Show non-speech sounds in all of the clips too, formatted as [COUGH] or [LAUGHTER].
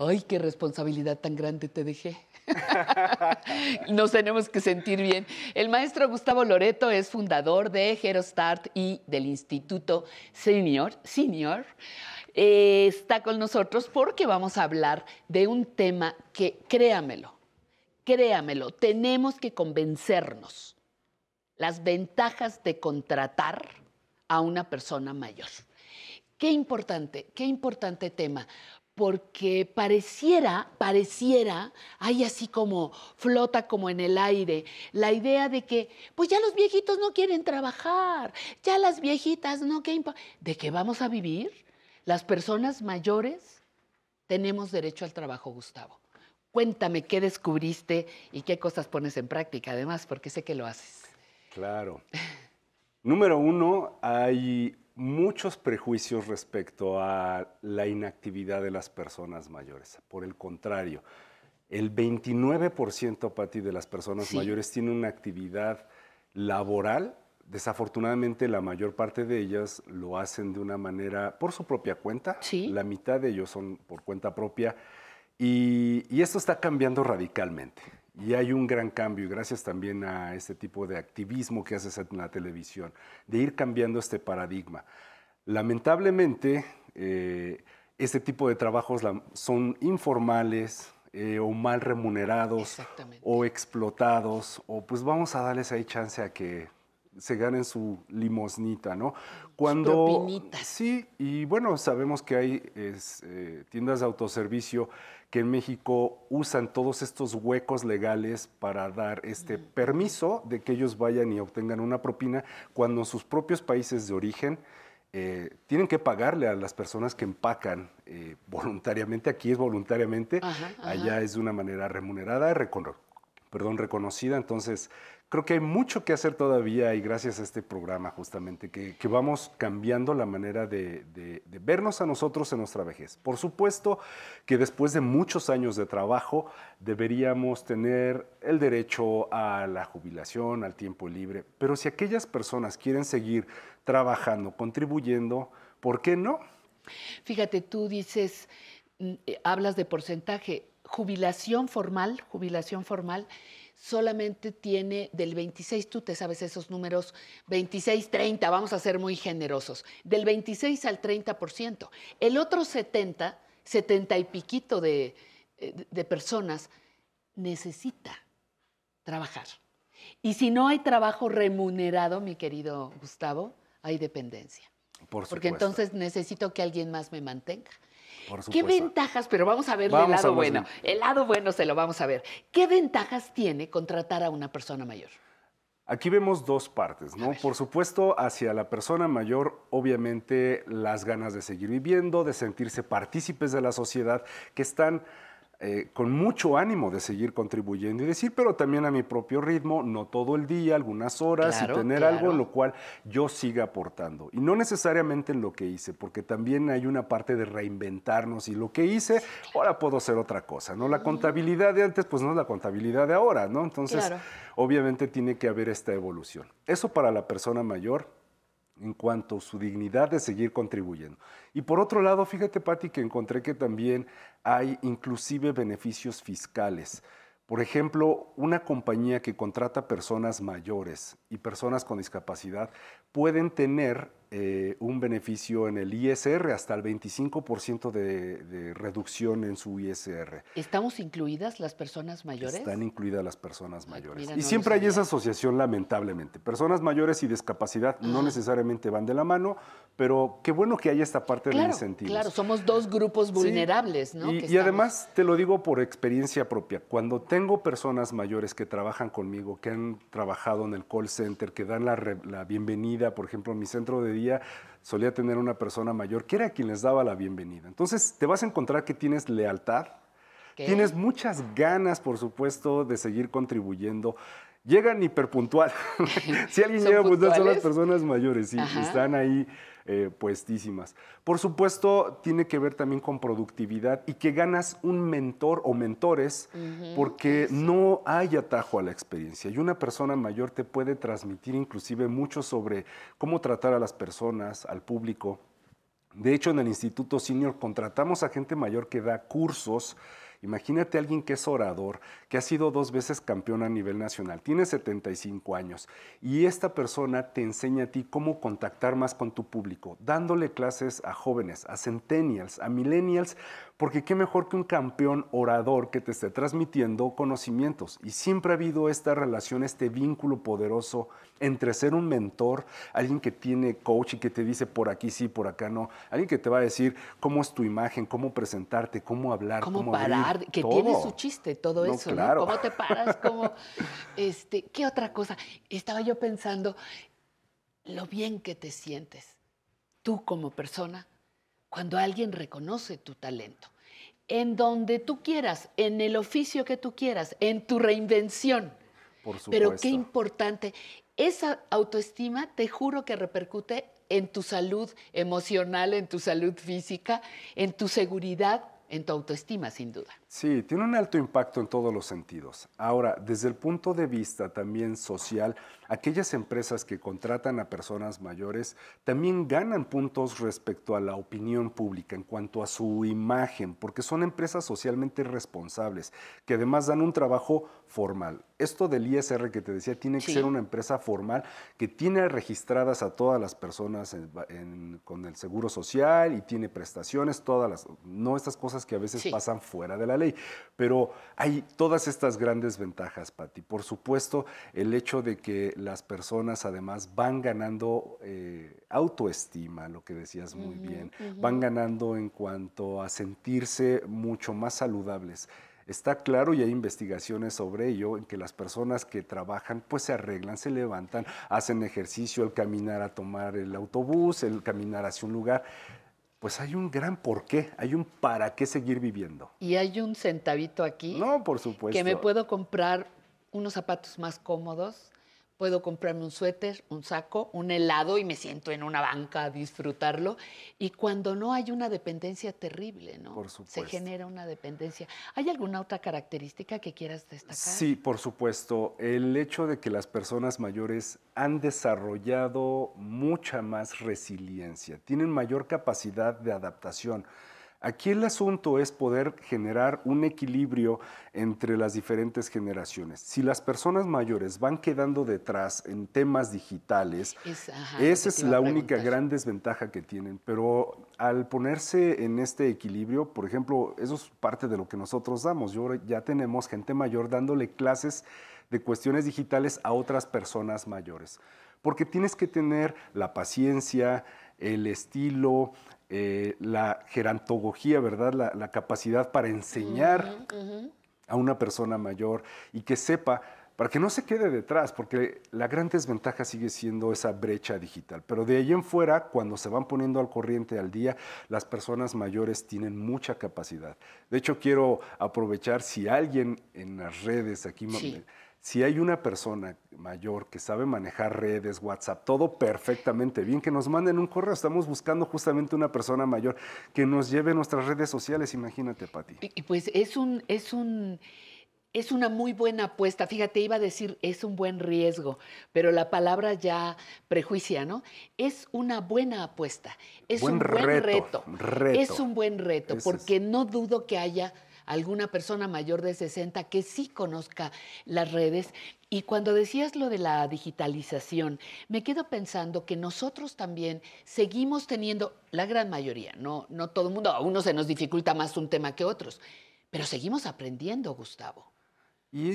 ay, qué responsabilidad tan grande te dejé. [LAUGHS] Nos tenemos que sentir bien. El maestro Gustavo Loreto es fundador de Start y del Instituto Senior. Senior. Eh, está con nosotros porque vamos a hablar de un tema que, créamelo, créamelo, tenemos que convencernos las ventajas de contratar a una persona mayor. Qué importante, qué importante tema, porque pareciera, pareciera, hay así como flota como en el aire, la idea de que, pues ya los viejitos no quieren trabajar, ya las viejitas no, ¿qué ¿De qué vamos a vivir? Las personas mayores tenemos derecho al trabajo, Gustavo. Cuéntame qué descubriste y qué cosas pones en práctica, además, porque sé que lo haces. Claro. Número uno, hay muchos prejuicios respecto a la inactividad de las personas mayores. Por el contrario, el 29%, de las personas mayores tiene una actividad laboral. Desafortunadamente, la mayor parte de ellas lo hacen de una manera por su propia cuenta. La mitad de ellos son por cuenta propia. y esto está cambiando radicalmente y hay un gran cambio, y gracias también a este tipo de activismo que haces en la televisión, de ir cambiando este paradigma. Lamentablemente, eh, este tipo de trabajos son informales eh, o mal remunerados o explotados, o pues vamos a darles ahí chance a que se ganen su limosnita, ¿no? Cuando sí, y bueno, sabemos que hay eh, tiendas de autoservicio que en México usan todos estos huecos legales para dar este permiso de que ellos vayan y obtengan una propina cuando sus propios países de origen eh, tienen que pagarle a las personas que empacan eh, voluntariamente. Aquí es voluntariamente, allá es de una manera remunerada, perdón, reconocida. Entonces, creo que hay mucho que hacer todavía y gracias a este programa justamente que, vamos cambiando la manera de, de, vernos a nosotros en nuestra vejez. Por supuesto que después de muchos años de trabajo deberíamos tener el derecho a la jubilación, al tiempo libre, pero si aquellas personas quieren seguir trabajando, contribuyendo, ¿por qué no? Fíjate, tú dices, mm, eh, hablas de porcentaje, jubilación formal, jubilación formal solamente tiene del 26, tú te sabes esos números, 26, 30, vamos a ser muy generosos, del 26 al 30%. El otro 70, 70 y piquito eh, de, personas necesita trabajar. Y si no hay trabajo remunerado, mi querido Gustavo, hay dependencia. Porque entonces necesito que alguien más me mantenga. ¿Qué ventajas? Pero vamos a ver el lado bueno. El lado bueno se lo vamos a ver. ¿Qué ventajas tiene contratar a una persona mayor? Aquí vemos dos partes, ¿no? Por supuesto, hacia la persona mayor, obviamente, las ganas de seguir viviendo, de sentirse partícipes de la sociedad, que están eh, con mucho ánimo de seguir contribuyendo y decir, pero también a mi propio ritmo, no todo el día, algunas horas, y tener algo en lo cual yo siga aportando. Y no necesariamente en lo que hice, porque también hay una parte de reinventarnos y lo que hice, ahora puedo hacer otra cosa, ¿no? La contabilidad de antes, pues no es la contabilidad de ahora, ¿no? Entonces, obviamente tiene que haber esta evolución. Eso para la persona mayor en cuanto a su dignidad de seguir contribuyendo. Y por otro lado, fíjate, Patti, que encontré que también hay inclusive beneficios fiscales. Por ejemplo, una compañía que contrata personas mayores y personas con discapacidad pueden tener eh, un beneficio en el ISR, hasta el 25% de, de, reducción en su ISR. ¿Estamos incluidas las personas mayores? Están incluidas las personas mayores. y siempre hay esa asociación, lamentablemente. Personas mayores y discapacidad no necesariamente van de la mano, pero qué bueno que haya esta parte del incentivo. Claro, somos dos grupos vulnerables, ¿no? Y, además te lo digo por experiencia propia. Cuando tengo personas mayores que trabajan conmigo, que han trabajado en el call center, que dan la, la bienvenida, por ejemplo, en mi centro de solía tener una persona mayor, que era quien les daba la bienvenida. Entonces te vas a encontrar que tienes lealtad, tienes muchas ganas, por supuesto, de seguir contribuyendo llegan hiperpuntual. [LAUGHS] si alguien llega puntual son las personas mayores, sí, están ahí eh, puestísimas. Por supuesto, tiene que ver también con productividad y que ganas un mentor o mentores porque no hay atajo a la experiencia y una persona mayor te puede transmitir inclusive mucho sobre cómo tratar a las personas, al público. De hecho, en el Instituto Senior contratamos a gente mayor que da cursos Imagínate a alguien que es orador, que ha sido dos veces campeón a nivel nacional, tiene 75 años y esta persona te enseña a ti cómo contactar más con tu público, dándole clases a jóvenes, a centennials, a millennials, porque qué mejor que un campeón orador que te esté transmitiendo conocimientos. Y siempre ha habido esta relación, este vínculo poderoso entre ser un mentor, alguien que tiene coach y que te dice por aquí sí, por acá no, alguien que te va a decir cómo es tu imagen, cómo presentarte, cómo hablar, cómo, parar, que tiene su chiste todo eso, claro. cómo te paras, cómo [LAUGHS] este, qué otra cosa. Estaba yo pensando lo bien que te sientes tú como persona cuando alguien reconoce tu talento, en donde tú quieras, en el oficio que tú quieras, en tu reinvención. Por supuesto. Pero qué importante. Esa autoestima, te juro que repercute en tu salud emocional, en tu salud física, en tu seguridad en tu autoestima, sin duda. Sí, tiene un alto impacto en todos los sentidos. Ahora, desde el punto de vista también social, aquellas empresas que contratan a personas mayores también ganan puntos respecto a la opinión pública en cuanto a su imagen, porque son empresas socialmente responsables, que además dan un trabajo formal. Esto del ISR que te decía, tiene que ser una empresa formal que tiene registradas a todas las personas con el Seguro Social y tiene prestaciones, todas las, no estas cosas que a veces pasan fuera de la ley. Pero hay todas estas grandes ventajas, Patti. Por supuesto, el hecho de que las personas además van ganando eh, autoestima, lo que decías muy bien, van ganando en cuanto a sentirse mucho más saludables. Está claro y hay investigaciones sobre ello en que las personas que trabajan pues se arreglan, se levantan, hacen ejercicio, el caminar a tomar el autobús, el caminar hacia un lugar pues hay un gran por qué, hay un para qué seguir viviendo. Y hay un centavito aquí. No, por supuesto. Que me puedo comprar unos zapatos más cómodos, puedo comprarme un suéter, un saco, un helado y me siento en una banca a disfrutarlo. Y cuando no hay una dependencia terrible, ¿no? Por supuesto. Se genera una dependencia. ¿Hay alguna otra característica que quieras destacar? Sí, por supuesto. El hecho de que las personas mayores han desarrollado mucha más resiliencia, tienen mayor capacidad de adaptación. Aquí el asunto es poder generar un equilibrio entre las diferentes generaciones. Si las personas mayores van quedando detrás en temas digitales, esa es la única gran desventaja que tienen. Pero al ponerse en este equilibrio, por ejemplo, eso es parte de lo que nosotros damos. Yo, ya tenemos gente mayor dándole clases de cuestiones digitales a otras personas mayores. Porque tienes que tener la paciencia, el estilo, eh, la gerontología, ¿verdad? La, capacidad para enseñar a una persona mayor y que sepa, para que no se quede detrás, porque la gran desventaja sigue siendo esa brecha digital. Pero de ahí en fuera, cuando se van poniendo al corriente al día, las personas mayores tienen mucha capacidad. De hecho, quiero aprovechar si alguien en las redes aquí si hay una persona mayor que sabe manejar redes, WhatsApp, todo perfectamente bien, que nos manden un correo. Estamos buscando justamente una persona mayor que nos lleve nuestras redes sociales, imagínate, Pati. Pues es un, es un, es una muy buena apuesta. Fíjate, iba a decir es un buen riesgo, pero la palabra ya prejuicia, ¿no? Es una buena apuesta. Es un buen reto, Es un buen reto, porque no dudo que haya alguna persona mayor de 60 que sí conozca las redes. Y cuando decías lo de la digitalización, me quedo pensando que nosotros también seguimos teniendo, la gran mayoría, no, no todo el mundo, a uno se nos dificulta más un tema que otros, pero seguimos aprendiendo, Gustavo.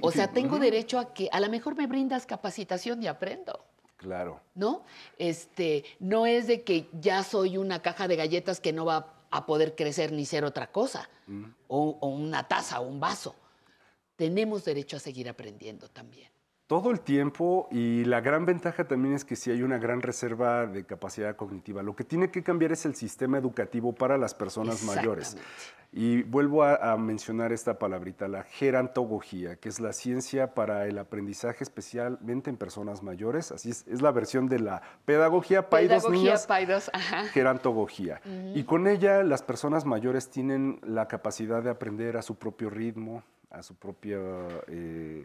o sea, tengo derecho a que a lo mejor me brindas capacitación y aprendo. Claro. ¿No? Este, no es de que ya soy una caja de galletas que no va a a poder crecer ni ser otra cosa, mm. o una taza o un vaso. Tenemos derecho a seguir aprendiendo también. Todo el tiempo y la gran ventaja también es que si sí hay una gran reserva de capacidad cognitiva. Lo que tiene que cambiar es el sistema educativo para las personas mayores. Y vuelvo a, mencionar esta palabrita, la gerontología, que es la ciencia para el aprendizaje especialmente en personas mayores. Así es, es la versión de la pedagogía paidos pedagogía, niños, paidos, ajá. Y con ella las personas mayores tienen la capacidad de aprender a su propio ritmo, a su propia... Eh,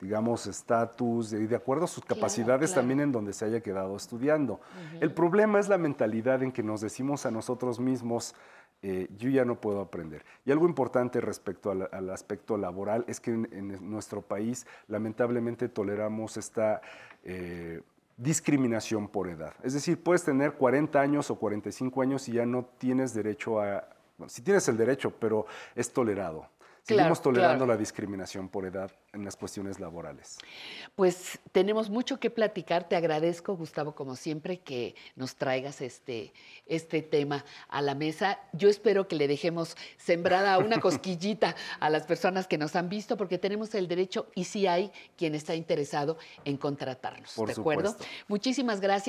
digamos, estatus, y de acuerdo a sus capacidades también en donde se haya quedado estudiando. El problema es la mentalidad en que nos decimos a nosotros mismos, eh, yo ya no puedo aprender. Y algo importante respecto al, aspecto laboral es que en, nuestro país lamentablemente toleramos esta... Eh, discriminación por edad. Es decir, puedes tener 40 años o 45 años y ya no tienes derecho a... si tienes el derecho, pero es tolerado. Seguimos tolerando la discriminación por edad en las cuestiones laborales. Pues tenemos mucho que platicar. Te agradezco, Gustavo, como siempre, que nos traigas este, este tema a la mesa. Yo espero que le dejemos sembrada una [LAUGHS] cosquillita a las personas que nos han visto, porque tenemos el derecho y sí hay quien está interesado en contratarnos. Por ¿De acuerdo? Muchísimas gracias.